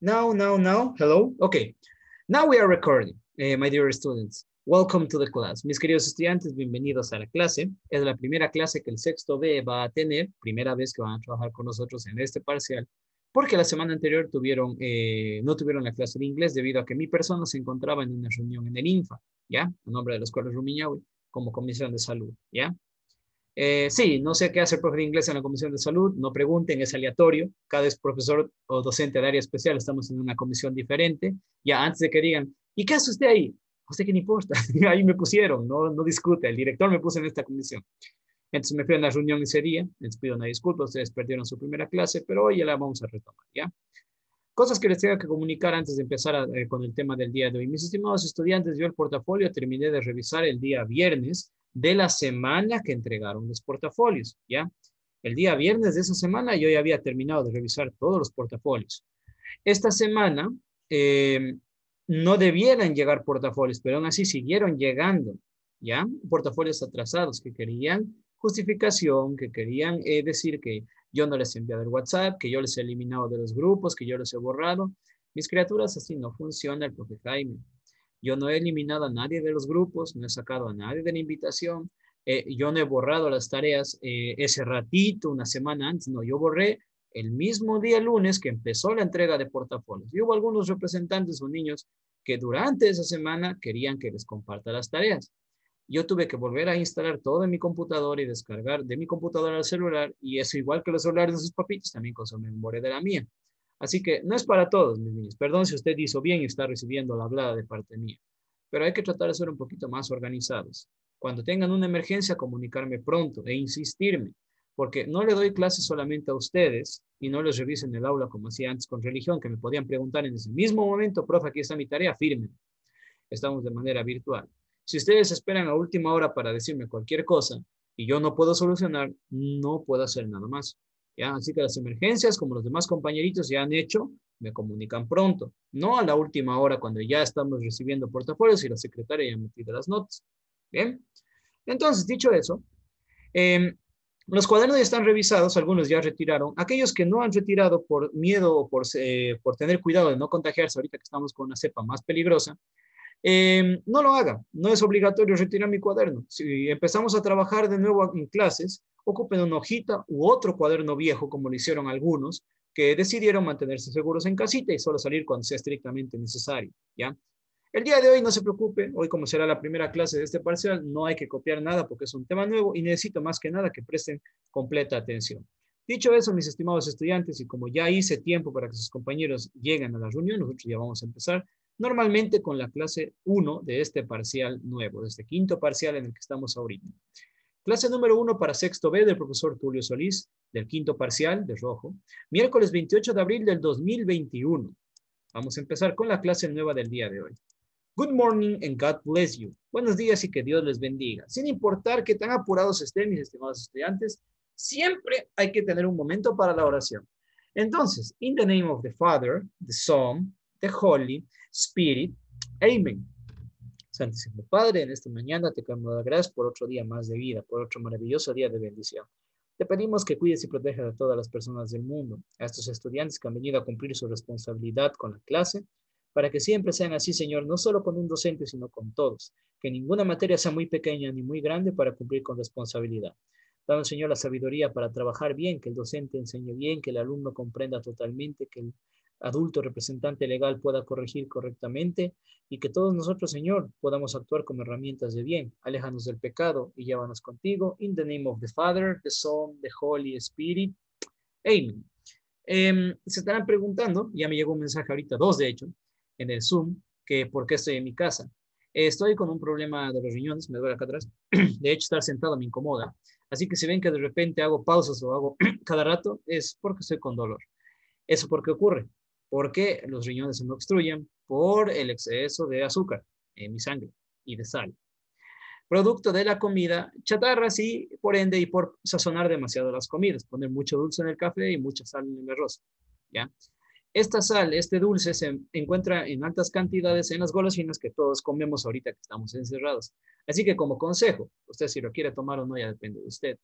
Now, now, now, hello. Okay, now we are recording, eh, my dear students. Welcome to the class. Mis queridos estudiantes, bienvenidos a la clase. Es la primera clase que el sexto B va a tener, primera vez que van a trabajar con nosotros en este parcial, porque la semana anterior tuvieron, eh, no tuvieron la clase de inglés debido a que mi persona se encontraba en una reunión en el INFA, ¿ya? A nombre de los cuadros Rumiñahui, como comisión de salud, ¿ya? Eh, sí, no sé qué hace el profe de inglés en la Comisión de Salud, no pregunten, es aleatorio. Cada profesor o docente de área especial estamos en una comisión diferente. Ya antes de que digan, ¿y qué hace usted ahí? usted qué le importa? ahí me pusieron, no, no discute, el director me puso en esta comisión. Entonces me fui a la reunión ese día, les pido una disculpa, ustedes perdieron su primera clase, pero hoy ya la vamos a retomar, ¿ya? Cosas que les tengo que comunicar antes de empezar eh, con el tema del día de hoy. Mis estimados estudiantes, yo el portafolio terminé de revisar el día viernes de la semana que entregaron los portafolios, ¿ya? El día viernes de esa semana yo ya había terminado de revisar todos los portafolios. Esta semana eh, no debieran llegar portafolios, pero aún así siguieron llegando, ¿ya? Portafolios atrasados que querían justificación, que querían eh, decir que yo no les he enviado el WhatsApp, que yo les he eliminado de los grupos, que yo los he borrado. Mis criaturas, así no funciona el profe Jaime. Yo no he eliminado a nadie de los grupos, no he sacado a nadie de la invitación, eh, yo no he borrado las tareas eh, ese ratito, una semana antes, no, yo borré el mismo día lunes que empezó la entrega de portafolios. Y hubo algunos representantes o niños que durante esa semana querían que les comparta las tareas. Yo tuve que volver a instalar todo en mi computadora y descargar de mi computadora al celular, y eso igual que los celulares de sus papitos, también su memoria de la mía. Así que no es para todos, mis niños. Perdón si usted hizo bien y está recibiendo la hablada de parte mía, pero hay que tratar de ser un poquito más organizados. Cuando tengan una emergencia, comunicarme pronto e insistirme, porque no le doy clases solamente a ustedes y no les revisen el aula como hacía antes con religión, que me podían preguntar en ese mismo momento, profe, aquí está mi tarea, firme. Estamos de manera virtual. Si ustedes esperan a última hora para decirme cualquier cosa y yo no puedo solucionar, no puedo hacer nada más. Así que las emergencias, como los demás compañeritos ya han hecho, me comunican pronto, no a la última hora cuando ya estamos recibiendo portafolios y la secretaria ya me pide las notas. Bien, entonces, dicho eso, em, los cuadernos ya están revisados, algunos ya retiraron. Aquellos que no han retirado por miedo o por, eh, por tener cuidado de no contagiarse, ahorita que estamos con una cepa más peligrosa, em, no lo hagan. No es obligatorio retirar mi cuaderno. Si empezamos a trabajar de nuevo en clases, ocupen una hojita u otro cuaderno viejo, como lo hicieron algunos, que decidieron mantenerse seguros en casita y solo salir cuando sea estrictamente necesario, ¿ya? El día de hoy no se preocupe, hoy como será la primera clase de este parcial, no hay que copiar nada porque es un tema nuevo y necesito más que nada que presten completa atención. Dicho eso, mis estimados estudiantes, y como ya hice tiempo para que sus compañeros lleguen a la reunión, nosotros ya vamos a empezar normalmente con la clase 1 de este parcial nuevo, de este quinto parcial en el que estamos ahorita. Clase número uno para sexto B del profesor Tulio Solís, del quinto parcial de rojo, miércoles 28 de abril del 2021. Vamos a empezar con la clase nueva del día de hoy. Good morning and God bless you. Buenos días y que Dios les bendiga. Sin importar que tan apurados estén mis estimados estudiantes, siempre hay que tener un momento para la oración. Entonces, in the name of the Father, the Son, the Holy Spirit, Amen. Santísimo Padre, en esta mañana te queremos dar gracias por otro día más de vida, por otro maravilloso día de bendición. Te pedimos que cuides y protejas a todas las personas del mundo, a estos estudiantes que han venido a cumplir su responsabilidad con la clase, para que siempre sean así, Señor, no solo con un docente, sino con todos, que ninguna materia sea muy pequeña ni muy grande para cumplir con responsabilidad. Dame, Señor, la sabiduría para trabajar bien, que el docente enseñe bien, que el alumno comprenda totalmente, que el adulto representante legal pueda corregir correctamente y que todos nosotros, Señor, podamos actuar como herramientas de bien. Aléjanos del pecado y llévanos contigo. In the name of the Father, the Son, the Holy Spirit. Amen. Em, se estarán preguntando, ya me llegó un mensaje ahorita, dos de hecho, en el Zoom, que por qué estoy en mi casa. Estoy con un problema de los riñones, me duele acá atrás. De hecho, estar sentado me incomoda. Así que si ven que de repente hago pausas o hago cada rato, es porque estoy con dolor. Eso porque ocurre porque los riñones se me obstruyen por el exceso de azúcar en mi sangre y de sal. Producto de la comida chatarra, sí, por ende, y por sazonar demasiado las comidas, poner mucho dulce en el café y mucha sal en el arroz. ¿ya? Esta sal, este dulce, se encuentra en altas cantidades en las golosinas que todos comemos ahorita que estamos encerrados. Así que como consejo, usted si lo quiere tomar o no, ya depende de usted.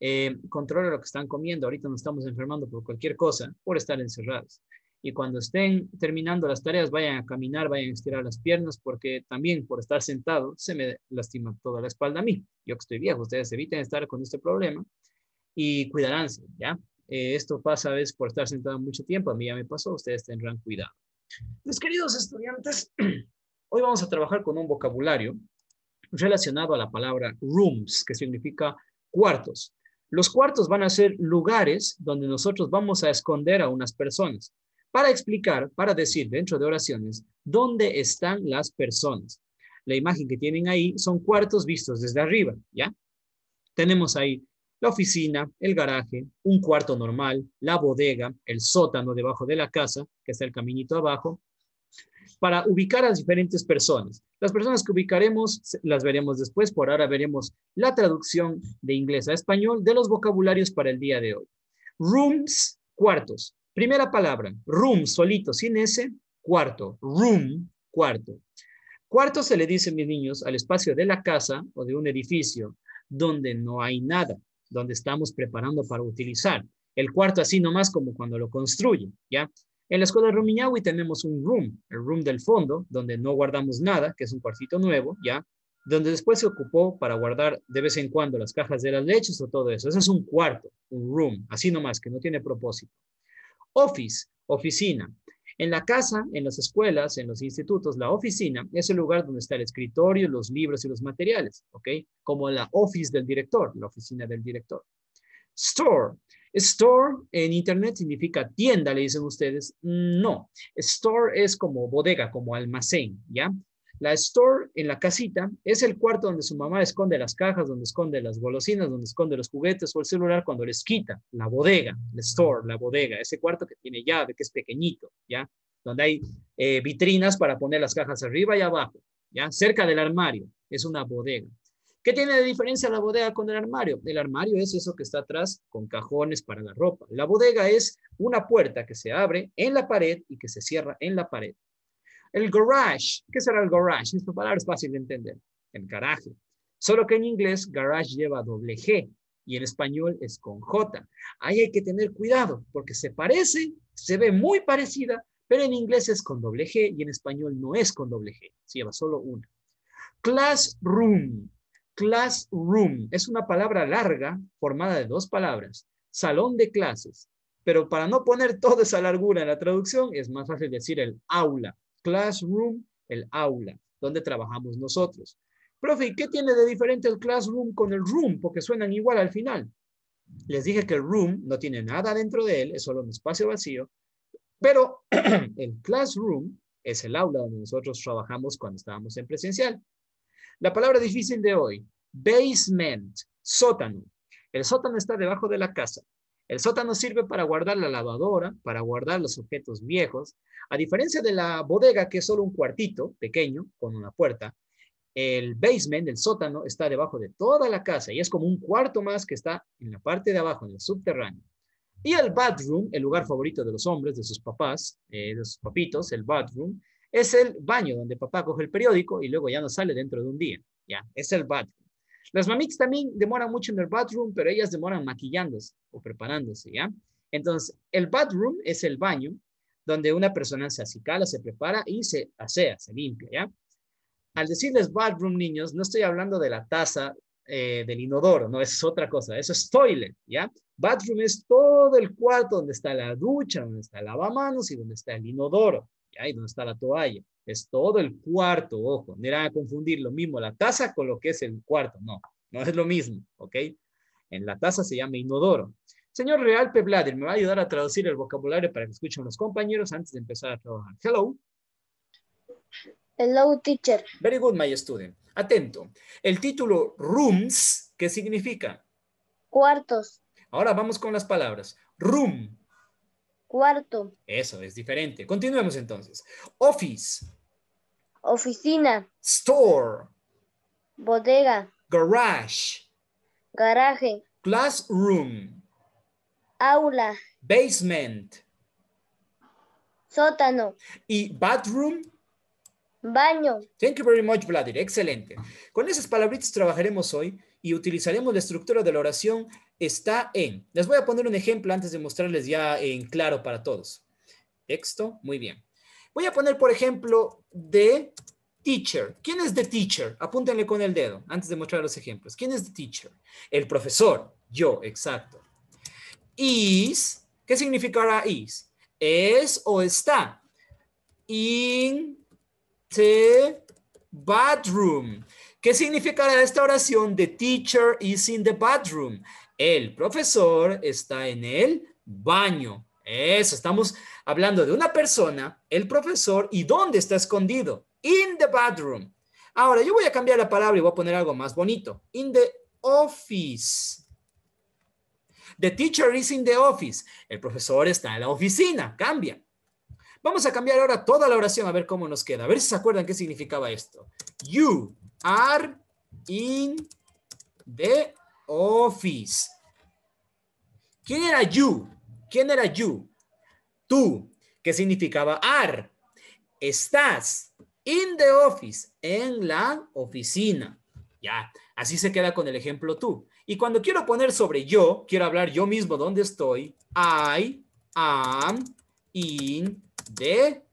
Eh, controla lo que están comiendo. Ahorita nos estamos enfermando por cualquier cosa, por estar encerrados y cuando estén terminando las tareas vayan a caminar, vayan a estirar las piernas porque también por estar sentado se me lastima toda la espalda a mí. Yo que estoy viejo, ustedes eviten estar con este problema y cuidaránse, ¿ya? Eh, esto pasa a veces por estar sentado mucho tiempo, a mí ya me pasó, ustedes tendrán cuidado. Mis queridos estudiantes, hoy vamos a trabajar con un vocabulario relacionado a la palabra rooms, que significa cuartos. Los cuartos van a ser lugares donde nosotros vamos a esconder a unas personas para explicar, para decir dentro de oraciones dónde están las personas. La imagen que tienen ahí son cuartos vistos desde arriba, ¿ya? Tenemos ahí la oficina, el garaje, un cuarto normal, la bodega, el sótano debajo de la casa, que está el caminito abajo, para ubicar a las diferentes personas. Las personas que ubicaremos las veremos después, por ahora veremos la traducción de inglés a español de los vocabularios para el día de hoy. Rooms, cuartos. Primera palabra, room, solito, sin S, cuarto, room, cuarto. Cuarto se le dice, mis niños, al espacio de la casa o de un edificio donde no hay nada, donde estamos preparando para utilizar. El cuarto así nomás como cuando lo construyen, ¿ya? En la escuela de Rumiñahui tenemos un room, el room del fondo, donde no guardamos nada, que es un cuartito nuevo, ¿ya? Donde después se ocupó para guardar de vez en cuando las cajas de las leches o todo eso. Ese es un cuarto, un room, así nomás, que no tiene propósito. Office, oficina. En la casa, en las escuelas, en los institutos, la oficina es el lugar donde está el escritorio, los libros y los materiales, ¿ok? Como la office del director, la oficina del director. Store. Store en internet significa tienda, le dicen ustedes. No. Store es como bodega, como almacén, ¿ya? La store en la casita es el cuarto donde su mamá esconde las cajas, donde esconde las golosinas, donde esconde los juguetes o el celular cuando les quita. La bodega, la store, la bodega, ese cuarto que tiene llave, que es pequeñito, ¿ya? Donde hay eh, vitrinas para poner las cajas arriba y abajo, ¿ya? Cerca del armario, es una bodega. ¿Qué tiene de diferencia la bodega con el armario? El armario es eso que está atrás con cajones para la ropa. La bodega es una puerta que se abre en la pared y que se cierra en la pared. El garage, ¿qué será el garage? Esta palabra es fácil de entender, el garaje. Solo que en inglés garage lleva doble G y en español es con J. Ahí hay que tener cuidado porque se parece, se ve muy parecida, pero en inglés es con doble G y en español no es con doble G, se lleva solo una. Classroom, classroom es una palabra larga formada de dos palabras, salón de clases. Pero para no poner toda esa largura en la traducción, es más fácil decir el aula classroom, el aula, donde trabajamos nosotros. Profe, qué tiene de diferente el classroom con el room? Porque suenan igual al final. Les dije que el room no tiene nada dentro de él, es solo un espacio vacío, pero el classroom es el aula donde nosotros trabajamos cuando estábamos en presencial. La palabra difícil de hoy, basement, sótano. El sótano está debajo de la casa. El sótano sirve para guardar la lavadora, para guardar los objetos viejos. A diferencia de la bodega, que es solo un cuartito pequeño con una puerta, el basement, el sótano, está debajo de toda la casa y es como un cuarto más que está en la parte de abajo, en el subterráneo. Y el bathroom, el lugar favorito de los hombres, de sus papás, eh, de sus papitos, el bathroom, es el baño donde papá coge el periódico y luego ya no sale dentro de un día. Ya, es el bathroom. Las mamitas también demoran mucho en el bathroom, pero ellas demoran maquillándose o preparándose, ¿ya? Entonces, el bathroom es el baño donde una persona se acicala, se prepara y se asea, se limpia, ¿ya? Al decirles bathroom, niños, no estoy hablando de la taza eh, del inodoro, no, es otra cosa, eso es toilet, ¿ya? Bathroom es todo el cuarto donde está la ducha, donde está el lavamanos y donde está el inodoro, ¿ya? Y donde está la toalla es todo el cuarto, ojo, no irán a confundir lo mismo la taza con lo que es el cuarto, no, no es lo mismo, ¿ok? En la taza se llama inodoro. Señor Real Vladir, me va a ayudar a traducir el vocabulario para que escuchen los compañeros antes de empezar a trabajar. Hello. Hello, teacher. Very good, my student. Atento. El título rooms, ¿qué significa? Cuartos. Ahora vamos con las palabras. Room. Cuarto. Eso es diferente. Continuemos entonces. Office. Oficina. Store. Bodega. Garage. Garaje. Classroom. Aula. Basement. Sótano. Y bathroom. Baño. Thank you very much, Vladimir. Excelente. Con esas palabritas trabajaremos hoy y utilizaremos la estructura de la oración está en. Les voy a poner un ejemplo antes de mostrarles ya en claro para todos. Texto, muy bien. Voy a poner, por ejemplo, de teacher. ¿Quién es the teacher? Apúntenle con el dedo antes de mostrar los ejemplos. ¿Quién es the teacher? El profesor. Yo, exacto. Is, ¿qué significará is? Es o está. In the bathroom. ¿Qué significará esta oración? The teacher is in the bathroom. El profesor está en el baño. Eso, estamos hablando de una persona, el profesor, y dónde está escondido. In the bathroom. Ahora, yo voy a cambiar la palabra y voy a poner algo más bonito. In the office. The teacher is in the office. El profesor está en la oficina. Cambia. Vamos a cambiar ahora toda la oración a ver cómo nos queda. A ver si se acuerdan qué significaba esto. You are in the office. ¿Quién era you? ¿Quién era you? Tú, que significaba are. Estás in the office, en la oficina. Ya, así se queda con el ejemplo tú. Y cuando quiero poner sobre yo, quiero hablar yo mismo dónde estoy. I am in the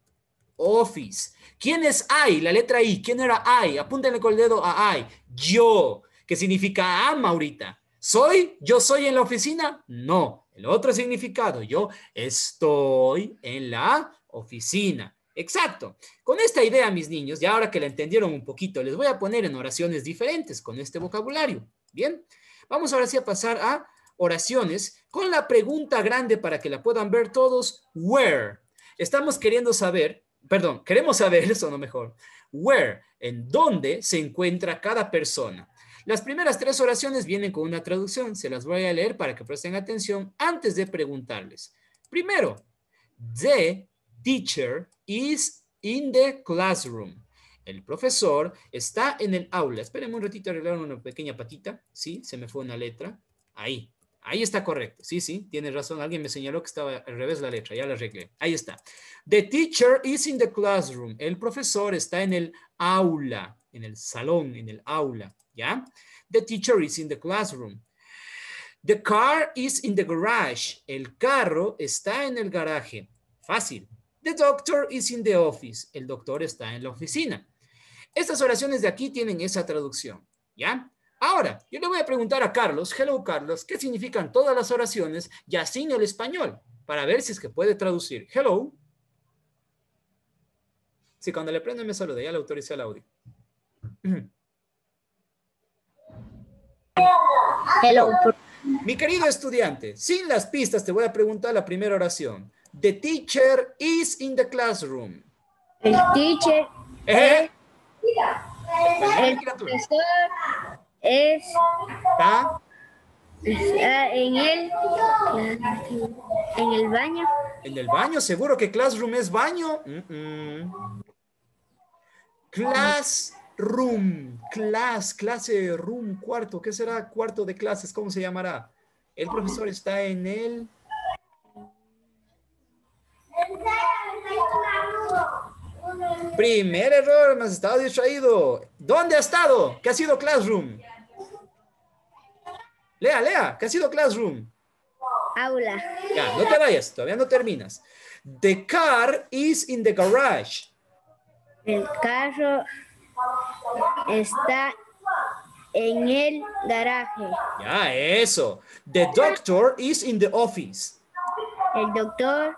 office. ¿Quién es I? La letra I. ¿Quién era I? Apúntenle con el dedo a I. Yo, que significa am ahorita. ¿Soy? ¿Yo soy en la oficina? No. El otro significado, yo estoy en la oficina. Exacto. Con esta idea, mis niños, y ahora que la entendieron un poquito, les voy a poner en oraciones diferentes con este vocabulario. Bien, vamos ahora sí a pasar a oraciones con la pregunta grande para que la puedan ver todos. Where. Estamos queriendo saber, perdón, queremos saber, eso no mejor. Where, en dónde se encuentra cada persona. Las primeras tres oraciones vienen con una traducción. Se las voy a leer para que presten atención antes de preguntarles. Primero, the teacher is in the classroom. El profesor está en el aula. Espérenme un ratito, arreglar una pequeña patita. Sí, se me fue una letra. Ahí, Ahí está correcto. Sí, sí, tienes razón. Alguien me señaló que estaba al revés la letra. Ya la arreglé. Ahí está. The teacher is in the classroom. El profesor está en el aula en el salón, en el aula, ¿ya? The teacher is in the classroom. The car is in the garage. El carro está en el garaje. Fácil. The doctor is in the office. El doctor está en la oficina. Estas oraciones de aquí tienen esa traducción, ¿ya? Ahora, yo le voy a preguntar a Carlos, hello Carlos, ¿qué significan todas las oraciones ya sin el español? Para ver si es que puede traducir. Hello. Si cuando le prendo me saluda, ya le autoriza el audio. Hello. Mi querido estudiante, sin las pistas te voy a preguntar la primera oración. The teacher is in the classroom. El teacher. Eh. El profesor es. ¿Está? en el. En el baño. En el baño, seguro que classroom es baño. Class room, class, clase, room, cuarto. ¿Qué será cuarto de clases? ¿Cómo se llamará? El profesor está en el... Primer error, me has estado distraído. ¿Dónde ha estado? ¿Qué ha sido Classroom? Lea, lea, ¿qué ha sido Classroom? Aula. Ya, no te vayas, todavía no terminas. The car is in the garage. El carro Está en el garaje. Ya, eso. The doctor is in the office. El doctor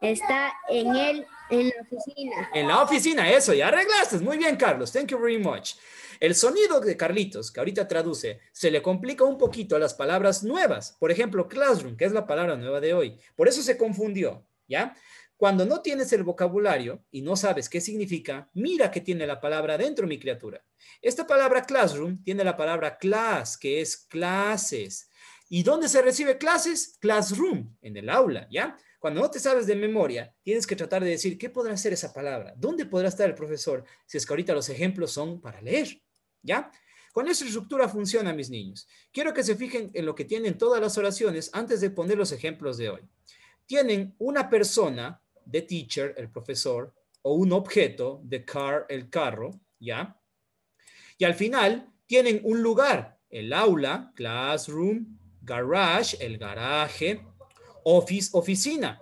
está en, el, en la oficina. En la oficina, eso, ya arreglaste. Muy bien, Carlos. Thank you very much. El sonido de Carlitos, que ahorita traduce, se le complica un poquito a las palabras nuevas. Por ejemplo, classroom, que es la palabra nueva de hoy. Por eso se confundió, ¿ya? Cuando no tienes el vocabulario y no sabes qué significa, mira que tiene la palabra dentro, mi criatura. Esta palabra classroom tiene la palabra class, que es clases. ¿Y dónde se recibe clases? Classroom, en el aula, ¿ya? Cuando no te sabes de memoria, tienes que tratar de decir, ¿qué podrá ser esa palabra? ¿Dónde podrá estar el profesor? Si es que ahorita los ejemplos son para leer, ¿ya? Con esta estructura funciona, mis niños. Quiero que se fijen en lo que tienen todas las oraciones antes de poner los ejemplos de hoy. Tienen una persona the teacher, el profesor, o un objeto, the car, el carro, ¿ya? Y al final tienen un lugar, el aula, classroom, garage, el garaje, office, oficina.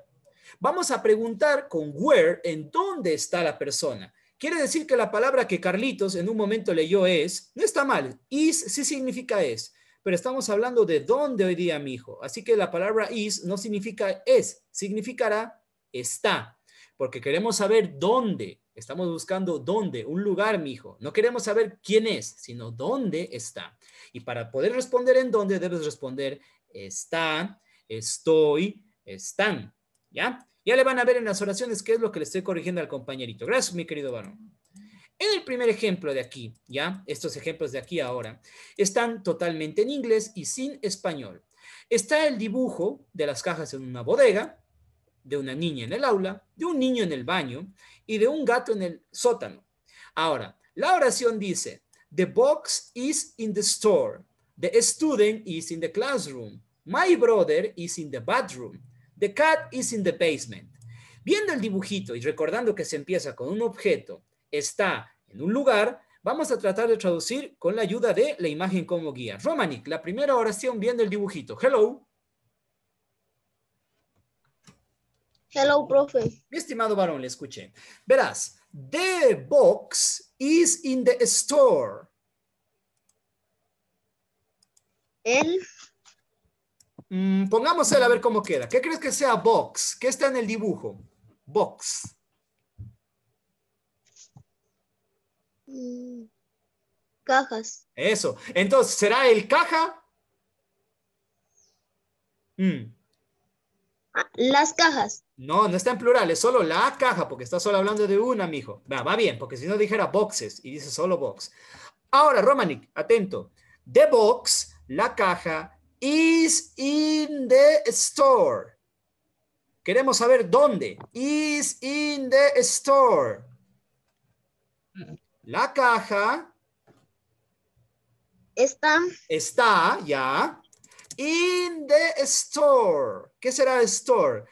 Vamos a preguntar con where, en dónde está la persona. Quiere decir que la palabra que Carlitos en un momento leyó es, no está mal, is sí significa es, pero estamos hablando de dónde hoy día, mi hijo. Así que la palabra is no significa es, significará está, porque queremos saber dónde, estamos buscando dónde, un lugar, mi hijo. No queremos saber quién es, sino dónde está. Y para poder responder en dónde, debes responder está, estoy, están. ¿Ya? Ya le van a ver en las oraciones qué es lo que le estoy corrigiendo al compañerito. Gracias, mi querido varón. En el primer ejemplo de aquí, ya, estos ejemplos de aquí ahora, están totalmente en inglés y sin español. Está el dibujo de las cajas en una bodega, de una niña en el aula, de un niño en el baño y de un gato en el sótano. Ahora, la oración dice, The box is in the store. The student is in the classroom. My brother is in the bathroom. The cat is in the basement. Viendo el dibujito y recordando que se empieza con un objeto, está en un lugar, vamos a tratar de traducir con la ayuda de la imagen como guía. Romanic, la primera oración viendo el dibujito. Hello. Hello, profe. Mi estimado varón, le escuché. Verás, the box is in the store. El. Mm, pongamos a ver cómo queda. ¿Qué crees que sea box? ¿Qué está en el dibujo? Box. Mm, cajas. Eso. Entonces, ¿será el caja? Mm. Las cajas. No, no está en plural, es solo la caja, porque está solo hablando de una, mijo. Va, va bien, porque si no dijera boxes y dice solo box. Ahora, Romanic, atento. The box, la caja, is in the store. Queremos saber dónde. Is in the store. La caja. Está. Está, ya in the store. ¿Qué será store?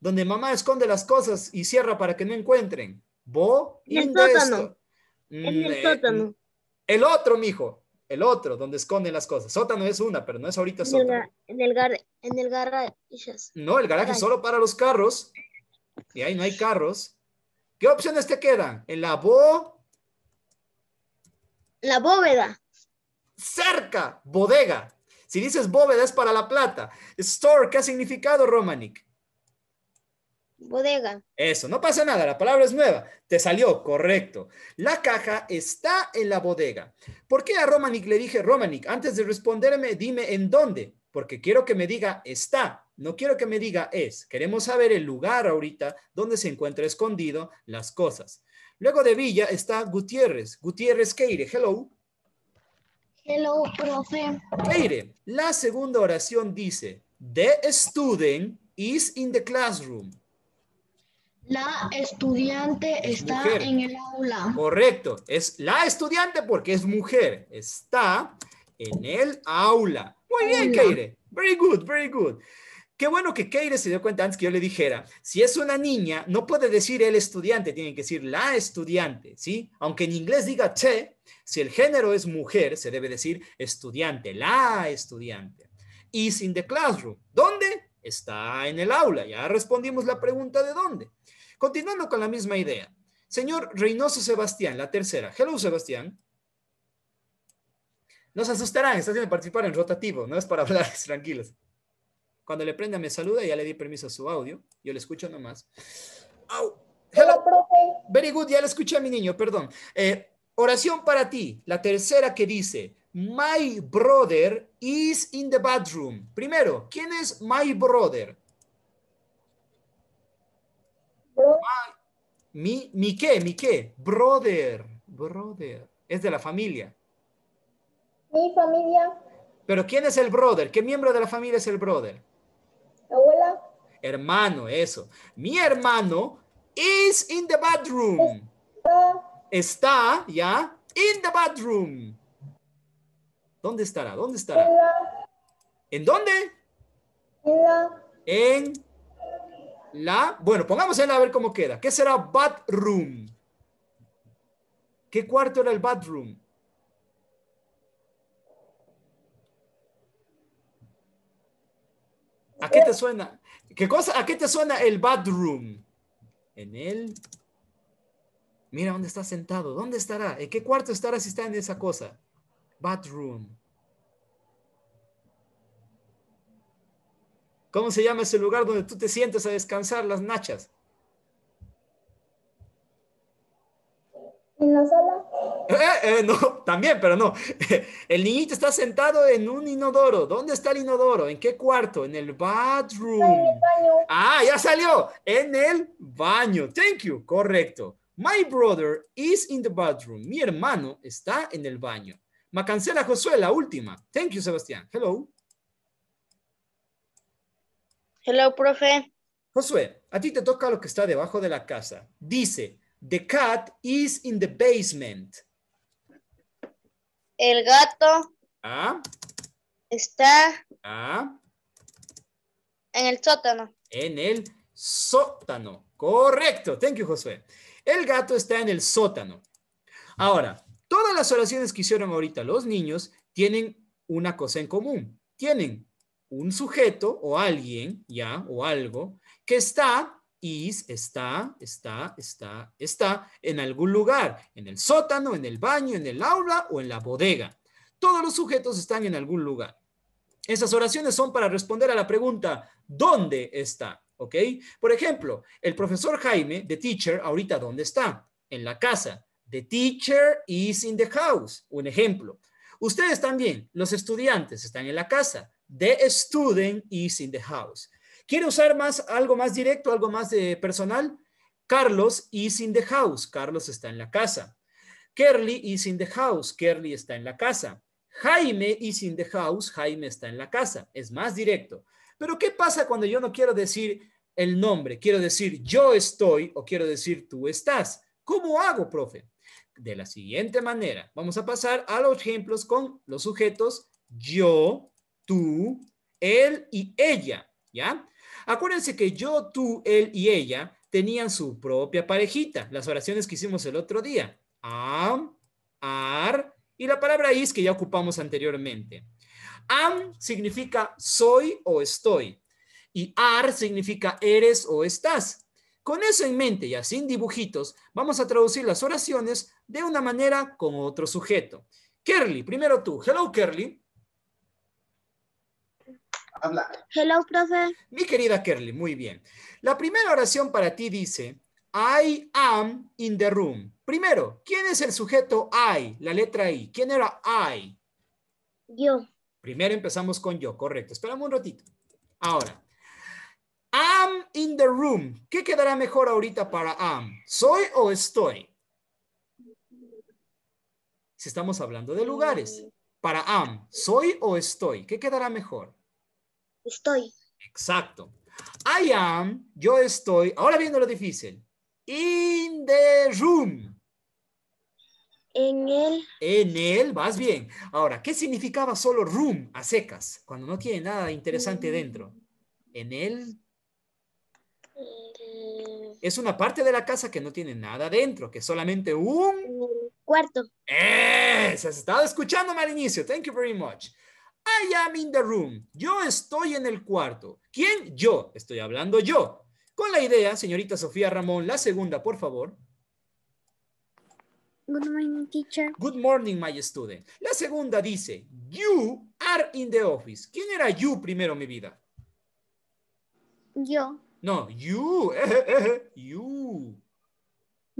Donde mamá esconde las cosas y cierra para que no encuentren. Bo En el sótano. En el sótano. El otro, mijo. El otro, donde esconden las cosas. Sótano es una, pero no es ahorita sótano. En el, gar en el garaje. No, el garaje es solo para los carros. Y ahí no hay carros. ¿Qué opciones te quedan? En la bo... La bóveda. Cerca, bodega. Si dices bóveda es para la plata. Store, ¿qué ha significado, Romanik? Bodega. Eso, no pasa nada, la palabra es nueva. Te salió, correcto. La caja está en la bodega. ¿Por qué a Romanik le dije, Romanik, antes de responderme, dime en dónde? Porque quiero que me diga está, no quiero que me diga es. Queremos saber el lugar ahorita donde se encuentra escondido las cosas. Luego de Villa está Gutiérrez. Gutiérrez Keire, hello. Hello, la segunda oración dice, the student is in the classroom. La estudiante está en el aula. Correcto, es la estudiante porque es mujer. Está en el aula. Muy bien, Keire. Very good, very good. Qué bueno que Keire se dio cuenta antes que yo le dijera, si es una niña, no puede decir el estudiante, tiene que decir la estudiante, ¿sí? Aunque en inglés diga che, si el género es mujer, se debe decir estudiante, la estudiante. Is in the classroom. ¿Dónde? Está en el aula. Ya respondimos la pregunta de dónde. Continuando con la misma idea. Señor Reynoso Sebastián, la tercera. Hello, Sebastián. Nos asustarán, estás haciendo participar en rotativo, no es para hablar, tranquilos. Cuando le prenda me saluda, ya le di permiso a su audio. Yo le escucho nomás. hello, Very good, ya le escuché a mi niño, perdón. Eh, oración para ti, la tercera que dice, my brother is in the bathroom. Primero, ¿quién es my brother? mi, mi qué, mi qué, brother, brother, es de la familia. Mi familia. Pero ¿quién es el brother? ¿Qué miembro de la familia es el brother? Abuela. Hermano, eso. Mi hermano is in the bathroom. Está, ¿ya? In the bathroom. ¿Dónde estará? ¿Dónde estará? En, dónde? En la... en la... Bueno, pongamos en a ver cómo queda. ¿Qué será bathroom? ¿Qué cuarto era el bathroom? ¿A qué te suena? ¿Qué cosa? ¿A qué te suena el bathroom? En él? Mira dónde está sentado. ¿Dónde estará? ¿En qué cuarto estará si está en esa cosa? Bathroom. ¿Cómo se llama ese lugar donde tú te sientes a descansar las nachas? ¿En la sala? Eh, eh, no, también, pero no. El niñito está sentado en un inodoro. ¿Dónde está el inodoro? ¿En qué cuarto? En el bathroom. En Ah, ya salió. En el baño. Thank you. Correcto. My brother is in the bathroom. Mi hermano está en el baño. Macancela Josué, la última. Thank you, Sebastián. Hello. Hello, profe. Josué, a ti te toca lo que está debajo de la casa. Dice, The cat is in the basement. El gato ¿Ah? está ¿Ah? en el sótano. En el sótano. Correcto. Thank you, Josué. El gato está en el sótano. Ahora, todas las oraciones que hicieron ahorita los niños tienen una cosa en común. Tienen un sujeto o alguien, ya, o algo, que está is está, está, está, está en algún lugar, en el sótano, en el baño, en el aula o en la bodega. Todos los sujetos están en algún lugar. Esas oraciones son para responder a la pregunta, ¿dónde está? ¿Ok? Por ejemplo, el profesor Jaime, the teacher, ahorita, ¿dónde está? En la casa. The teacher is in the house. Un ejemplo. Ustedes también, los estudiantes están en la casa. The student is in the house. Quiere usar más, algo más directo, algo más de eh, personal. Carlos is in the house. Carlos está en la casa. Kerly is in the house. Kerly está en la casa. Jaime is in the house. Jaime está en la casa. Es más directo. Pero ¿qué pasa cuando yo no quiero decir el nombre? Quiero decir yo estoy o quiero decir tú estás. ¿Cómo hago, profe? De la siguiente manera. Vamos a pasar a los ejemplos con los sujetos yo, tú, él y ella. ¿Ya? Acuérdense que yo, tú, él y ella tenían su propia parejita, las oraciones que hicimos el otro día. Am, ar y la palabra is que ya ocupamos anteriormente. Am significa soy o estoy y ar significa eres o estás. Con eso en mente y así dibujitos, vamos a traducir las oraciones de una manera con otro sujeto. Kerly, primero tú. Hello, Kerly. Hello, profe. Mi querida Kerly, muy bien. La primera oración para ti dice, I am in the room. Primero, ¿quién es el sujeto I? La letra I. ¿Quién era I? Yo. Primero empezamos con yo, correcto. Esperamos un ratito. Ahora, am in the room. ¿Qué quedará mejor ahorita para am? ¿Soy o estoy? Si estamos hablando de lugares. Para am, ¿soy o estoy? ¿Qué quedará mejor? Estoy. Exacto. I am, yo estoy, ahora viendo lo difícil. In the room. En el. En el, vas bien. Ahora, ¿qué significaba solo room a secas? Cuando no tiene nada interesante mm. dentro. En el. Mm. Es una parte de la casa que no tiene nada dentro, que es solamente un... cuarto. ¡Eh! Se has estado mal al inicio. Thank you very much. I am in the room. Yo estoy en el cuarto. ¿Quién? Yo. Estoy hablando yo. Con la idea, señorita Sofía Ramón, la segunda, por favor. Good morning, teacher. Good morning, my student. La segunda dice, you are in the office. ¿Quién era you primero, mi vida? Yo. No, you. Eh, eh, eh, you.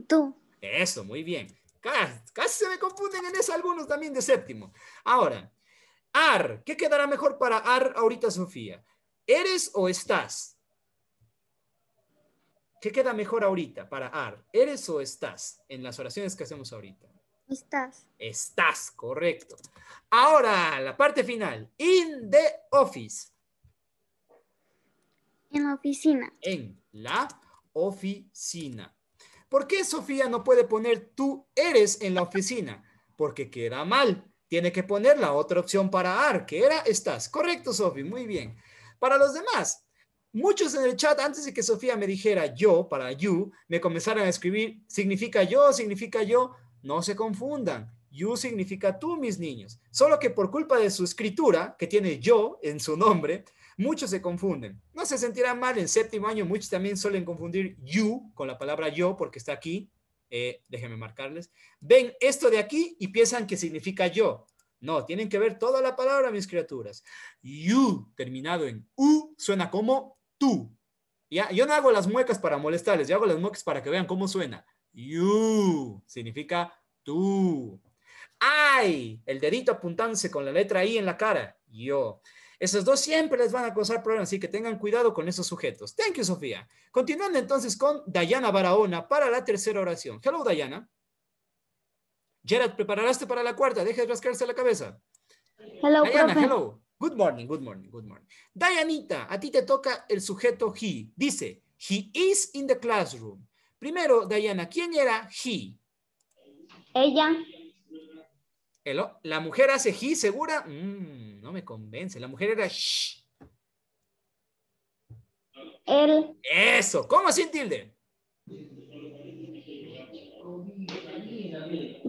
Tú. Eso, muy bien. Casi, se me confunden en eso algunos también de séptimo. Ahora, ¿qué quedará mejor para Ar ahorita, Sofía? ¿Eres o estás? ¿Qué queda mejor ahorita para Ar? ¿Eres o estás? En las oraciones que hacemos ahorita. Estás. Estás, correcto. Ahora, la parte final. In the office. En la oficina. En la oficina. ¿Por qué Sofía no puede poner tú eres en la oficina? Porque queda mal tiene que poner la otra opción para ar, que era estás. Correcto, Sofi, muy bien. Para los demás, muchos en el chat, antes de que Sofía me dijera yo para you, me comenzaron a escribir, significa yo, significa yo, no se confundan. You significa tú, mis niños. Solo que por culpa de su escritura, que tiene yo en su nombre, muchos se confunden. No se sentirán mal, en séptimo año muchos también suelen confundir you con la palabra yo porque está aquí eh, déjenme marcarles, ven esto de aquí y piensan que significa yo. No, tienen que ver toda la palabra, mis criaturas. You, terminado en U, suena como tú. ¿Ya? Yo no hago las muecas para molestarles, yo hago las muecas para que vean cómo suena. You significa tú. I, el dedito apuntándose con la letra I en la cara. Yo. Esas dos siempre les van a causar problemas, así que tengan cuidado con esos sujetos. Thank you, Sofía. Continuando entonces con Dayana Barahona para la tercera oración. Hello, Dayana. Gerard, ¿preparaste para la cuarta? Deja de rascarse la cabeza. Hello, Dayana, hello. Good morning, good morning, good morning. Dayanita, a ti te toca el sujeto he. Dice, he is in the classroom. Primero, Dayana, ¿quién era he? Ella la mujer hace ji segura. Mm, no me convence. La mujer era sh. El. Eso. ¿Cómo sin tilde?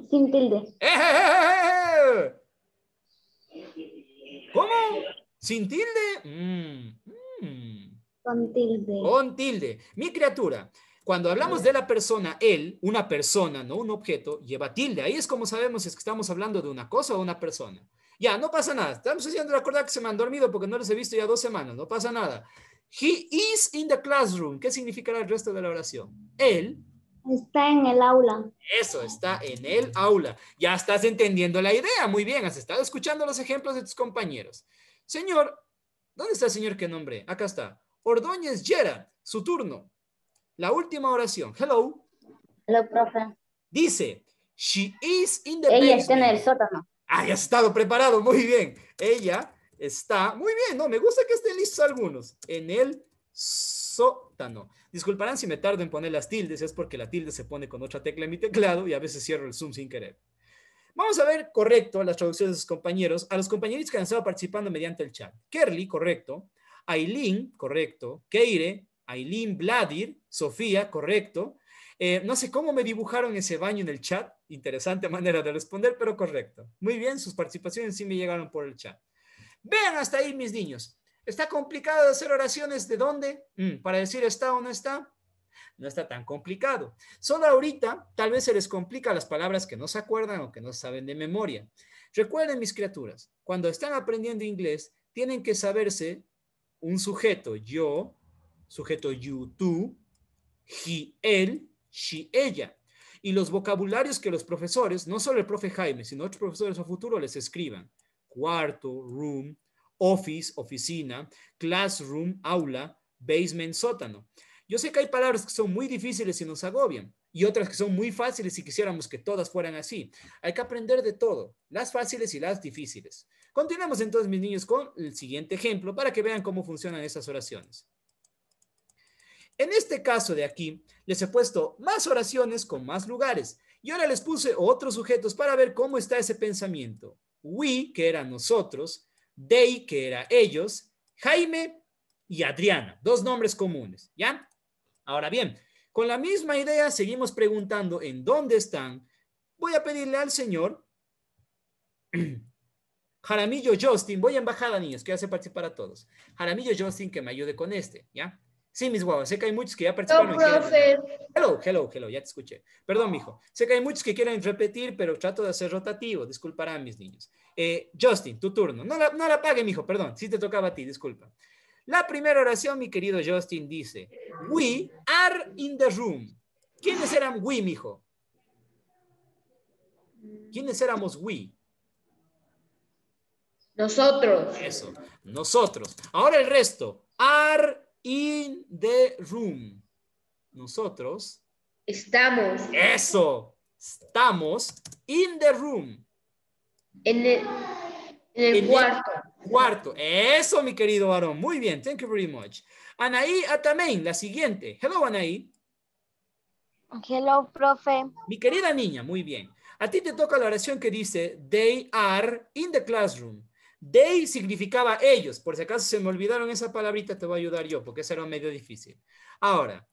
Sin tilde. ¡Eh, eh, eh, ¿Cómo? ¿Sin tilde? Mm, mm. Con tilde. Con tilde. Mi criatura. Cuando hablamos de la persona, él, una persona, no un objeto, lleva tilde. Ahí es como sabemos si es que estamos hablando de una cosa o una persona. Ya, no pasa nada. Estamos haciendo la que se me han dormido porque no les he visto ya dos semanas. No pasa nada. He is in the classroom. ¿Qué significará el resto de la oración? Él. Está en el aula. Eso, está en el aula. Ya estás entendiendo la idea. Muy bien, has estado escuchando los ejemplos de tus compañeros. Señor, ¿dónde está el señor que nombre? Acá está. Ordóñez Gerard, su turno. La última oración. Hello. Hello, profe. Dice, she is in the Ella está en el sótano. Ah, ya has estado preparado, muy bien. Ella está, muy bien, no, me gusta que estén listos algunos. En el sótano. Disculparán si me tardo en poner las tildes, es porque la tilde se pone con otra tecla en mi teclado y a veces cierro el Zoom sin querer. Vamos a ver correcto las traducciones de sus compañeros, a los compañeros que han estado participando mediante el chat. Kerly, correcto. Aileen, correcto. Keire, Aileen Vladir, Sofía, correcto. Eh, no sé cómo me dibujaron ese baño en el chat. Interesante manera de responder, pero correcto. Muy bien, sus participaciones sí me llegaron por el chat. Vean hasta ahí, mis niños. ¿Está complicado hacer oraciones de dónde? Mm, para decir está o no está. No está tan complicado. Solo ahorita tal vez se les complica las palabras que no se acuerdan o que no saben de memoria. Recuerden, mis criaturas, cuando están aprendiendo inglés, tienen que saberse un sujeto, yo, sujeto you, tú, he, él, she, ella. Y los vocabularios que los profesores, no solo el profe Jaime, sino otros profesores a futuro les escriban. Cuarto, room, office, oficina, classroom, aula, basement, sótano. Yo sé que hay palabras que son muy difíciles y nos agobian, y otras que son muy fáciles y quisiéramos que todas fueran así. Hay que aprender de todo, las fáciles y las difíciles. Continuamos entonces, mis niños, con el siguiente ejemplo para que vean cómo funcionan esas oraciones. En este caso de aquí, les he puesto más oraciones con más lugares. Y ahora les puse otros sujetos para ver cómo está ese pensamiento. We, que era nosotros, they, que era ellos, Jaime y Adriana, dos nombres comunes, ¿ya? Ahora bien, con la misma idea seguimos preguntando en dónde están. Voy a pedirle al señor Jaramillo Justin, voy a embajada, niños, que hace parte para todos. Jaramillo Justin que me ayude con este, ¿ya? Sí, mis guavos, sé que hay muchos que ya participaron. Hello, hello, hello, ya te escuché. Perdón, mijo. Sé que hay muchos que quieren repetir, pero trato de hacer rotativo. Disculparán, mis niños. Eh, Justin, tu turno. No la, no la pague, mijo, perdón. Sí te tocaba a ti, disculpa. La primera oración, mi querido Justin, dice: We are in the room. ¿Quiénes eran we, mijo? ¿Quiénes éramos we? Nosotros. Eso, nosotros. Ahora el resto. Are in the room. Nosotros. Estamos. Eso. Estamos in the room. En el, cuarto. cuarto. Eso, mi querido varón. Muy bien. Thank you very much. Anaí atamein, la siguiente. Hello, Anaí. Hello, profe. Mi querida niña, muy bien. A ti te toca la oración que dice, they are in the classroom. They significaba ellos. Por si acaso se me olvidaron esa palabrita, te voy a ayudar yo, porque eso era medio difícil. Ahora,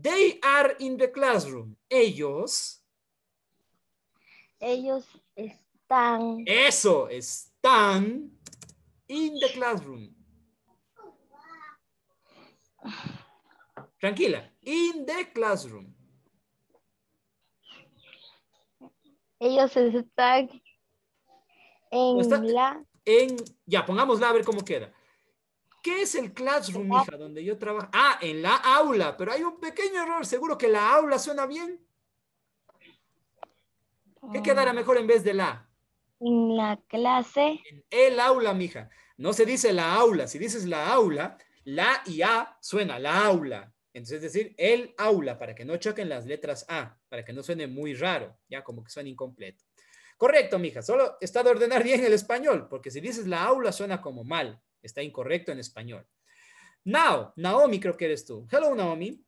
they are in the classroom. Ellos. Ellos están. Eso, están in the classroom. Tranquila, in the classroom. Ellos están en la ya, pongámosla a ver cómo queda. ¿Qué es el classroom, mija, donde yo trabajo? Ah, en la aula, pero hay un pequeño error. Seguro que la aula suena bien. ¿Qué ah. quedará mejor en vez de la? En la clase. el aula, mija. No se dice la aula. Si dices la aula, la y a suena, la aula. Entonces, es decir, el aula, para que no choquen las letras A, para que no suene muy raro, ya como que suene incompleto. Correcto, mija, solo está de ordenar bien el español, porque si dices la aula suena como mal, está incorrecto en español. Now, Naomi creo que eres tú. Hello, Naomi.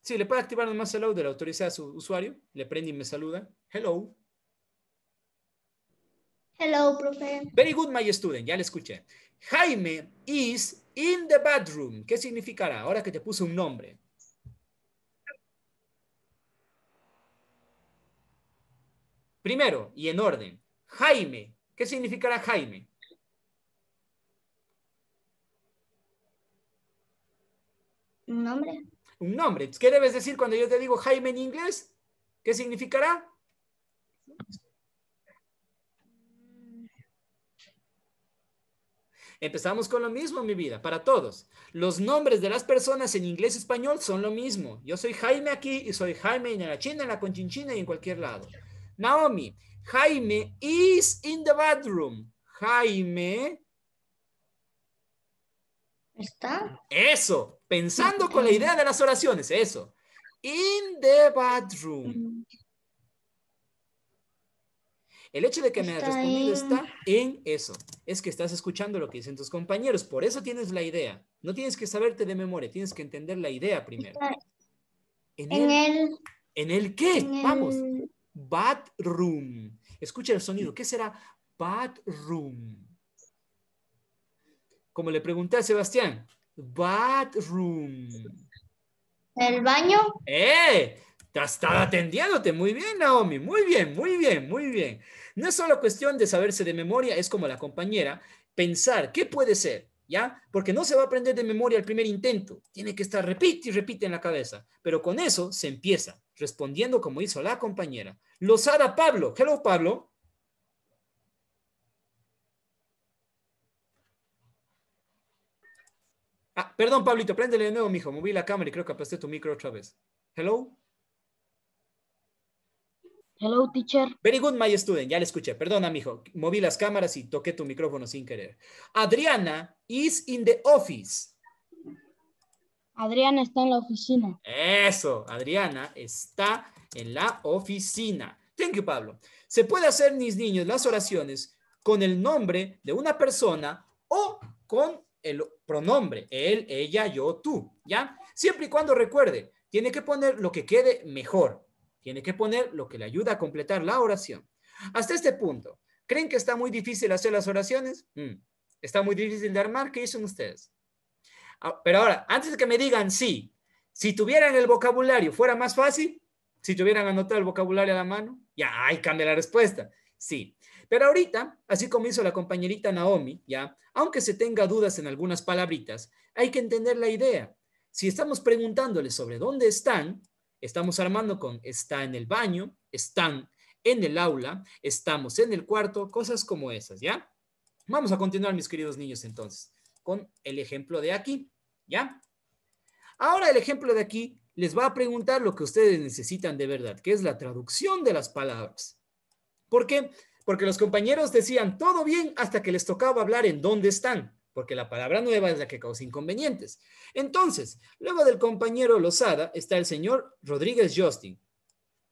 Sí, le puede activar más el audio, la autoridad a su usuario. Le prende y me saluda. Hello. Hello, profe. Very good, my student. Ya le escuché. Jaime is in the bathroom. ¿Qué significará? Ahora que te puse un nombre. Primero, y en orden, Jaime. ¿Qué significará Jaime? Un nombre. Un nombre. ¿Qué debes decir cuando yo te digo Jaime en inglés? ¿Qué significará? Empezamos con lo mismo, mi vida, para todos. Los nombres de las personas en inglés y español son lo mismo. Yo soy Jaime aquí y soy Jaime en la China, en la Conchinchina y en cualquier lado. Naomi, Jaime is in the bathroom. Jaime. ¿Está? Eso, pensando con la idea de las oraciones, eso. In the bathroom. El hecho de que me hayas respondido está en eso. Es que estás escuchando lo que dicen tus compañeros. Por eso tienes la idea. No tienes que saberte de memoria. Tienes que entender la idea primero. En, el, ¿En el qué? Vamos. Bathroom. Escucha el sonido. ¿Qué será bathroom? Como le pregunté a Sebastián. Bathroom. ¿El baño? ¡Eh! estado atendiéndote. Muy bien, Naomi. Muy bien, muy bien, muy bien. No es solo cuestión de saberse de memoria, es como la compañera, pensar qué puede ser, ¿ya? Porque no se va a aprender de memoria el primer intento. Tiene que estar repite y repite en la cabeza. Pero con eso se empieza respondiendo como hizo la compañera. Lozada Pablo. Hello, Pablo. Ah, perdón, Pablito, préndele de nuevo, mijo. Moví la cámara y creo que aplasté tu micro otra vez. Hello. Hello, teacher. Very good, my student. Ya le escuché. Perdona, mijo. Moví las cámaras y toqué tu micrófono sin querer. Adriana is in the office. Adriana está en la oficina. Eso, Adriana está en la oficina. Thank you, Pablo. Se puede hacer, mis niños, las oraciones con el nombre de una persona o con el pronombre, él, ella, yo, tú, ¿ya? Siempre y cuando recuerde, tiene que poner lo que quede mejor, tiene que poner lo que le ayuda a completar la oración. Hasta este punto, ¿creen que está muy difícil hacer las oraciones? Hmm, ¿Está muy difícil de armar? ¿Qué dicen ustedes? Ah, pero ahora, antes de que me digan sí, si tuvieran el vocabulario, ¿fuera más fácil? Si tuvieran anotado el vocabulario a la mano, ya, ahí cambia la respuesta. Sí. Pero ahorita, así como hizo la compañerita Naomi, ya, aunque se tenga dudas en algunas palabritas, hay que entender la idea. Si estamos preguntándoles sobre dónde están, estamos armando con está en el baño, están en el aula, estamos en el cuarto, cosas como esas, ¿ya? Vamos a continuar, mis queridos niños, entonces, con el ejemplo de aquí. ¿Ya? Ahora el ejemplo de aquí les va a preguntar lo que ustedes necesitan de verdad, que es la traducción de las palabras. ¿Por qué? Porque los compañeros decían todo bien hasta que les tocaba hablar en dónde están, porque la palabra nueva es la que causa inconvenientes. Entonces, luego del compañero Lozada está el señor Rodríguez Justin.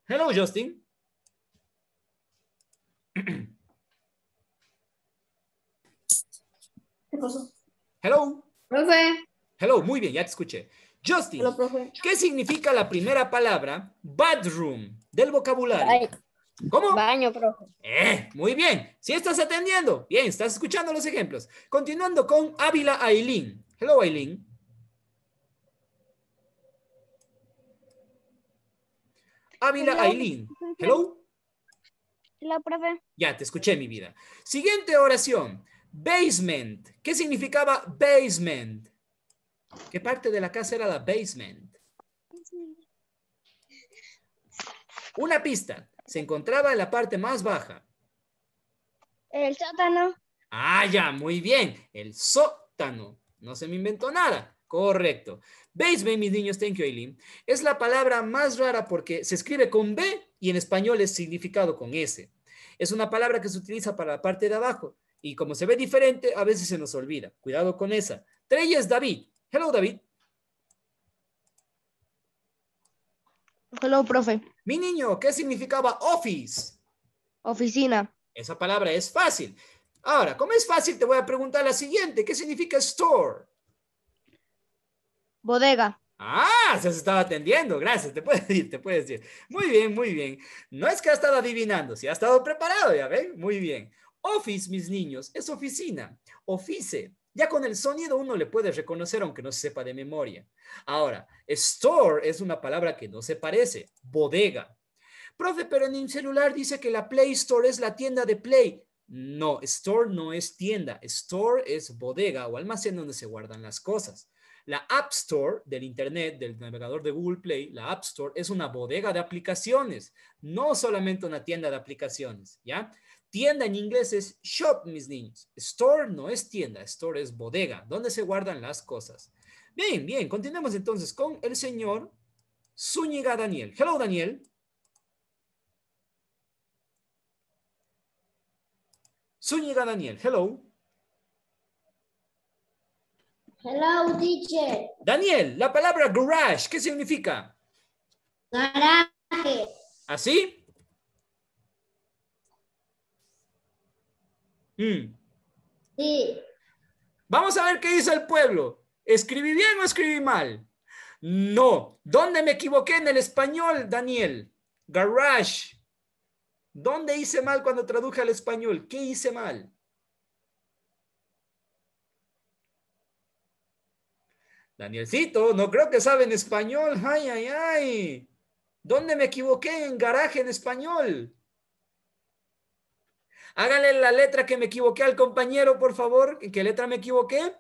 Hello, Justin. ¿Qué pasó? Hello. No Hello, muy bien, ya te escuché. Justin, ¿qué significa la primera palabra bathroom del vocabulario? ¿Cómo? Baño, profe. Eh, muy bien. Si ¿Sí estás atendiendo, bien, estás escuchando los ejemplos. Continuando con Ávila Aileen. Hello, Aileen. Ávila Aileen. Hello. Hola, profe. Ya, te escuché, mi vida. Siguiente oración. Basement. ¿Qué significaba basement? ¿Qué parte de la casa era la basement? Una pista. Se encontraba en la parte más baja. El sótano. Ah, ya, muy bien. El sótano. No se me inventó nada. Correcto. Basement, mis niños, thank you, Es la palabra más rara porque se escribe con B y en español es significado con S. Es una palabra que se utiliza para la parte de abajo y como se ve diferente, a veces se nos olvida. Cuidado con esa. Trey es David. Hello, David. Hello, profe. Mi niño, ¿qué significaba office? Oficina. Esa palabra es fácil. Ahora, como es fácil, te voy a preguntar la siguiente. ¿Qué significa store? Bodega. Ah, se estaba atendiendo. Gracias, te puedes ir, te puedes decir. Muy bien, muy bien. No es que ha estado adivinando, si ha estado preparado, ya ven. Muy bien. Office, mis niños, es oficina. Office ya con el sonido uno le puede reconocer aunque no sepa de memoria. Ahora, store es una palabra que no se parece, bodega. Profe, pero en el celular dice que la Play Store es la tienda de Play. No, store no es tienda, store es bodega o almacén donde se guardan las cosas. La App Store del Internet, del navegador de Google Play, la App Store es una bodega de aplicaciones, no solamente una tienda de aplicaciones, ¿ya? Tienda en inglés es shop, mis niños. Store no es tienda, store es bodega, donde se guardan las cosas. Bien, bien, continuemos entonces con el señor Zúñiga Daniel. Hello, Daniel. Zúñiga Daniel, hello. Hello, teacher. Daniel, la palabra garage, ¿qué significa? Garaje. ¿Así? ¿Ah, Mm. Vamos a ver qué dice el pueblo. ¿Escribí bien o escribí mal? No. ¿Dónde me equivoqué en el español, Daniel? Garage. ¿Dónde hice mal cuando traduje al español? ¿Qué hice mal? Danielcito, no creo que saben español. Ay, ay, ay. ¿Dónde me equivoqué en garaje en español? Háganle la letra que me equivoqué al compañero, por favor. qué letra me equivoqué?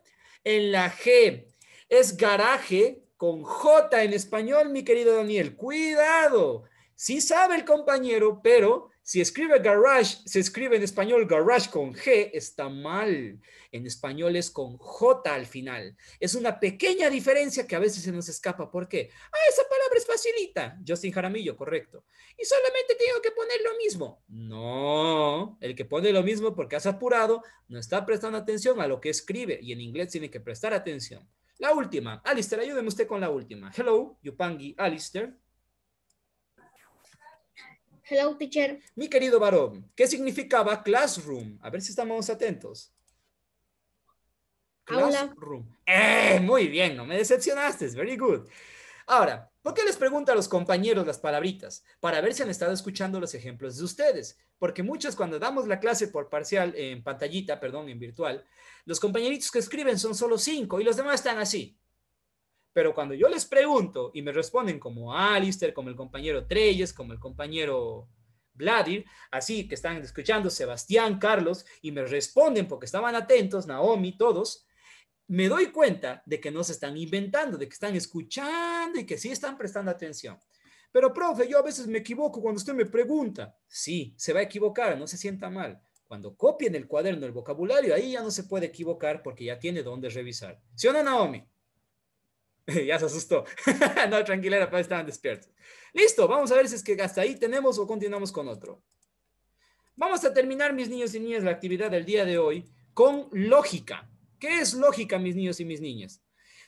En la G. Es garaje con J en español, mi querido Daniel. Cuidado. Sí sabe el compañero, pero si escribe garage, se escribe en español garage con G, está mal. En español es con J al final. Es una pequeña diferencia que a veces se nos escapa. ¿Por qué? Ah, esa palabra es facilita. Justin Jaramillo, correcto. Y solamente tengo que poner lo mismo. No, el que pone lo mismo porque has apurado, no está prestando atención a lo que escribe. Y en inglés tiene que prestar atención. La última. Alistair, ayúdeme usted con la última. Hello, Yupangi, Alistair. Hello, teacher. Mi querido varón, ¿qué significaba classroom? A ver si estamos atentos. Classroom. Eh, muy bien, no me decepcionaste. Very good. Ahora, ¿por qué les pregunto a los compañeros las palabritas? Para ver si han estado escuchando los ejemplos de ustedes. Porque muchos cuando damos la clase por parcial, en pantallita, perdón, en virtual, los compañeritos que escriben son solo cinco y los demás están así. Pero cuando yo les pregunto y me responden como Alistair, como el compañero Treyes, como el compañero Vladir, así que están escuchando Sebastián, Carlos, y me responden porque estaban atentos, Naomi, todos, me doy cuenta de que no se están inventando, de que están escuchando y que sí están prestando atención. Pero, profe, yo a veces me equivoco cuando usted me pregunta. Sí, se va a equivocar, no se sienta mal. Cuando copien el cuaderno el vocabulario, ahí ya no se puede equivocar porque ya tiene dónde revisar. ¿Sí o no, Naomi? ya se asustó. no, tranquila, estaban despiertos. Listo, vamos a ver si es que hasta ahí tenemos o continuamos con otro. Vamos a terminar, mis niños y niñas, la actividad del día de hoy con lógica. ¿Qué es lógica, mis niños y mis niñas?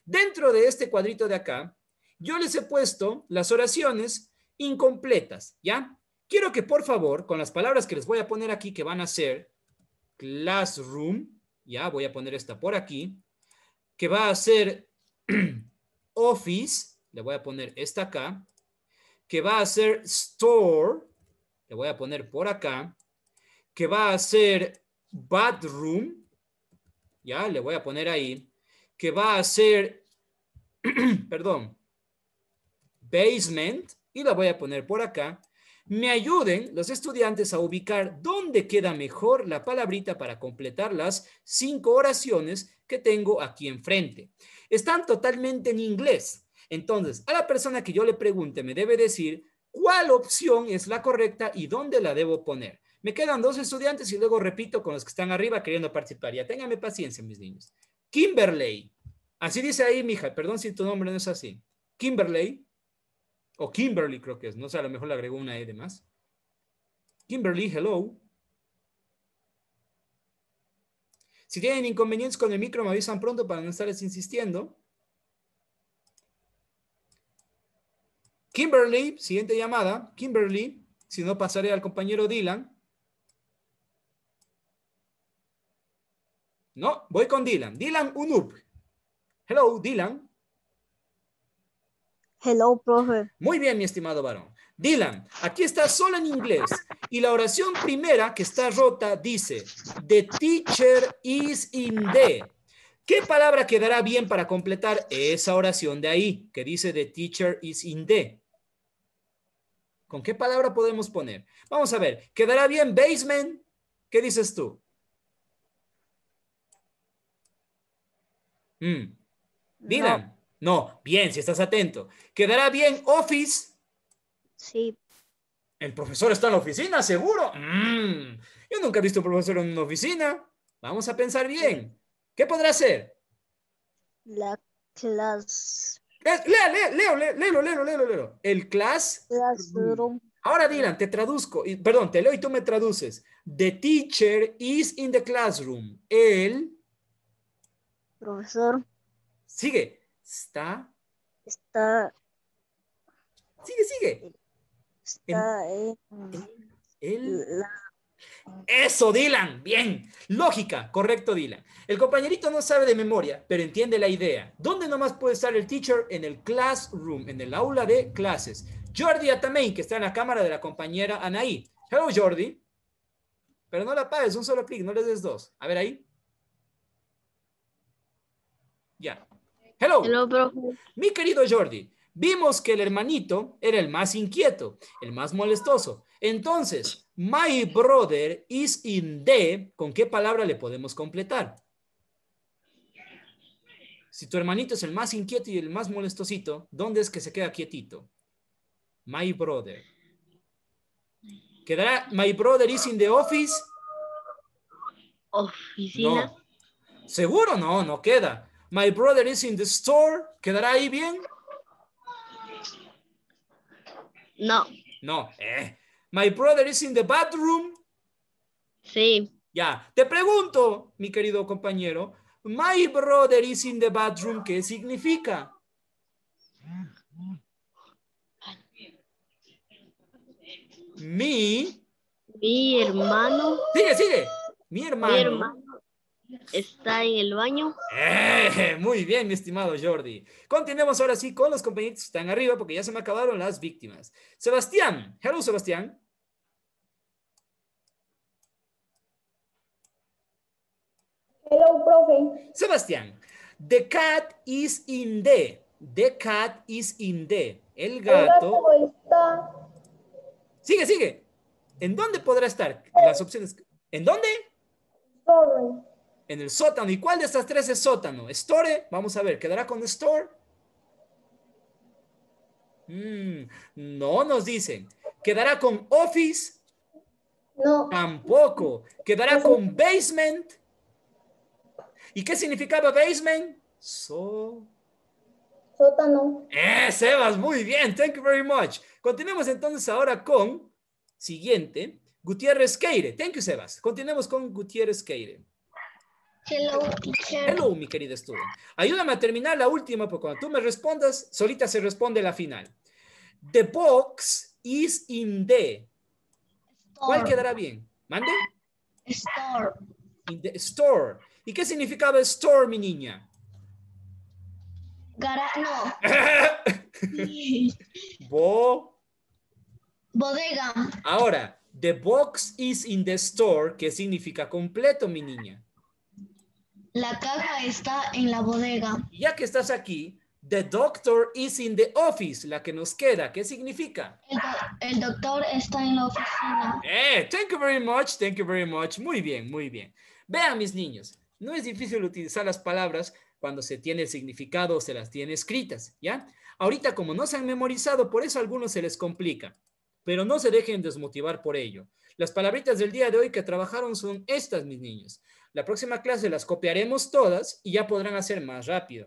Dentro de este cuadrito de acá, yo les he puesto las oraciones incompletas, ¿ya? Quiero que por favor, con las palabras que les voy a poner aquí, que van a ser classroom, ya voy a poner esta por aquí, que va a ser office, le voy a poner esta acá, que va a ser store, le voy a poner por acá, que va a ser bathroom, ya le voy a poner ahí, que va a ser, perdón, basement, y la voy a poner por acá, me ayuden los estudiantes a ubicar dónde queda mejor la palabrita para completar las cinco oraciones que tengo aquí enfrente. Están totalmente en inglés. Entonces, a la persona que yo le pregunte me debe decir cuál opción es la correcta y dónde la debo poner. Me quedan dos estudiantes y luego repito con los que están arriba queriendo participar. Ya ténganme paciencia, mis niños. Kimberley. Así dice ahí, mija. Perdón si tu nombre no es así. Kimberley. O Kimberly creo que es. No sé, a lo mejor le agregó una E de más. Kimberly, hello. Si tienen inconvenientes con el micro, me avisan pronto para no estarles insistiendo. Kimberly, siguiente llamada. Kimberly, si no pasaré al compañero Dylan. No, voy con Dylan. Dylan Unup. Hello, Dylan. Hello, profe. Muy bien, mi estimado varón. Dylan, aquí está solo en inglés. Y la oración primera, que está rota, dice, The teacher is in the. ¿Qué palabra quedará bien para completar esa oración de ahí, que dice The teacher is in the? ¿Con qué palabra podemos poner? Vamos a ver, ¿quedará bien basement? ¿Qué dices tú? Mm. Dylan, no. no, bien, si estás atento. ¿Quedará bien office? Sí. ¿El profesor está en la oficina, seguro? Mm. yo nunca he visto un profesor en una oficina. Vamos a pensar bien. ¿Qué podrá ser? La clase. Eh, lea, lea, leo, lee, leo, leo, leo. El class. Classroom. Ahora, Dylan, te traduzco. perdón, te leo y tú me traduces. The teacher is in the classroom. El. Profesor. Sigue. Está. Está. Sigue, sigue. Eso, Dylan. Bien. Lógica. Correcto, Dylan. El compañerito no sabe de memoria, pero entiende la idea. ¿Dónde nomás puede estar el teacher? En el classroom, en el aula de clases. Jordi Atamey, que está en la cámara de la compañera Anaí. Hello, Jordi. Pero no la pagues, un solo clic, no le des dos. A ver ahí. Ya. Hello. Mi querido Jordi, Vimos que el hermanito era el más inquieto, el más molestoso. Entonces, my brother is in the, ¿con qué palabra le podemos completar? Si tu hermanito es el más inquieto y el más molestosito, ¿dónde es que se queda quietito? My brother. ¿Quedará my brother is in the office? Oficina. Seguro no, no queda. My brother is in the store. ¿Quedará ahí bien? No. No. Eh. My brother is in the bathroom. Sí. Ya. Te pregunto, mi querido compañero, my brother is in the bathroom, ¿qué significa? Mi. Mi hermano. Sigue, sigue. Mi hermano está en el baño. Eh, muy bien, mi estimado Jordi. Continuemos ahora sí con los compañeros que están arriba porque ya se me acabaron las víctimas. Sebastián, hello Sebastián. Hello, profe. Sebastián, the cat is in the. The cat is in the. El gato, está... Sigue, sigue. ¿En dónde podrá estar? Las opciones. ¿En dónde? en el sótano. ¿Y cuál de estas tres es sótano? Store, vamos a ver, ¿quedará con store? Mm, no nos dicen. ¿Quedará con office? No. Tampoco. ¿Quedará con basement? ¿Y qué significaba basement? Sótano. Eh, Sebas, muy bien. Thank you very much. Continuemos entonces ahora con siguiente. Gutiérrez Queire. Thank you, Sebas. Continuemos con Gutiérrez Queire. Hello, Hello, mi querida estudiante. Ayúdame a terminar la última, porque cuando tú me respondas, solita se responde la final. The box is in the. ¿Cuál quedará bien? ¿Mande? Store. store. ¿Y qué significaba store, mi niña? no. Bo. Bodega. Ahora, the box is in the store, ¿qué significa completo, mi niña? La caja está en la bodega. ya que estás aquí, the doctor is in the office, la que nos queda. ¿Qué significa? El, doctor está en la oficina. Eh, thank you very much, thank you very much. Muy bien, muy bien. Vean, mis niños, no es difícil utilizar las palabras cuando se tiene el significado o se las tiene escritas, ¿ya? Ahorita como no se han memorizado, por eso a algunos se les complica, pero no se dejen desmotivar por ello. Las palabritas del día de hoy que trabajaron son estas, mis niños. La próxima clase las copiaremos todas y ya podrán hacer más rápido.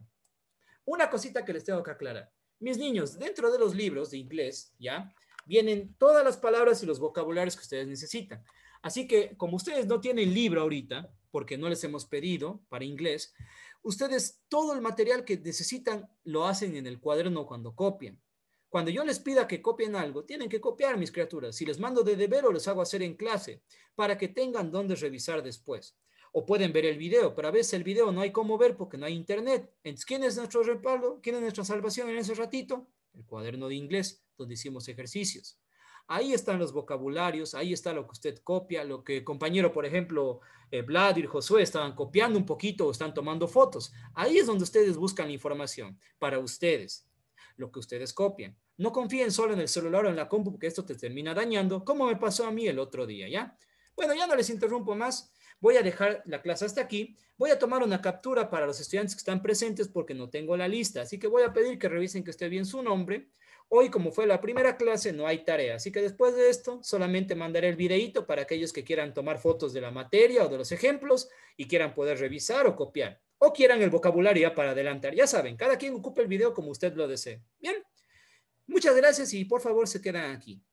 Una cosita que les tengo que aclarar. Mis niños, dentro de los libros de inglés, ¿ya? Vienen todas las palabras y los vocabularios que ustedes necesitan. Así que como ustedes no tienen libro ahorita, porque no les hemos pedido para inglés, ustedes todo el material que necesitan lo hacen en el cuaderno cuando copian. Cuando yo les pida que copien algo, tienen que copiar mis criaturas. Si les mando de deber o les hago hacer en clase, para que tengan dónde revisar después o pueden ver el video, pero a veces el video no hay cómo ver porque no hay internet. Entonces, ¿quién es nuestro respaldo? ¿Quién es nuestra salvación en ese ratito? El cuaderno de inglés, donde hicimos ejercicios. Ahí están los vocabularios, ahí está lo que usted copia, lo que compañero, por ejemplo, eh, Vlad y Josué estaban copiando un poquito o están tomando fotos. Ahí es donde ustedes buscan la información para ustedes, lo que ustedes copian. No confíen solo en el celular o en la compu porque esto te termina dañando, como me pasó a mí el otro día, ¿ya? Bueno, ya no les interrumpo más. Voy a dejar la clase hasta aquí. Voy a tomar una captura para los estudiantes que están presentes porque no tengo la lista. Así que voy a pedir que revisen que esté bien su nombre. Hoy, como fue la primera clase, no hay tarea. Así que después de esto, solamente mandaré el videíto para aquellos que quieran tomar fotos de la materia o de los ejemplos y quieran poder revisar o copiar. O quieran el vocabulario para adelantar. Ya saben, cada quien ocupe el video como usted lo desee. Bien. Muchas gracias y por favor se quedan aquí.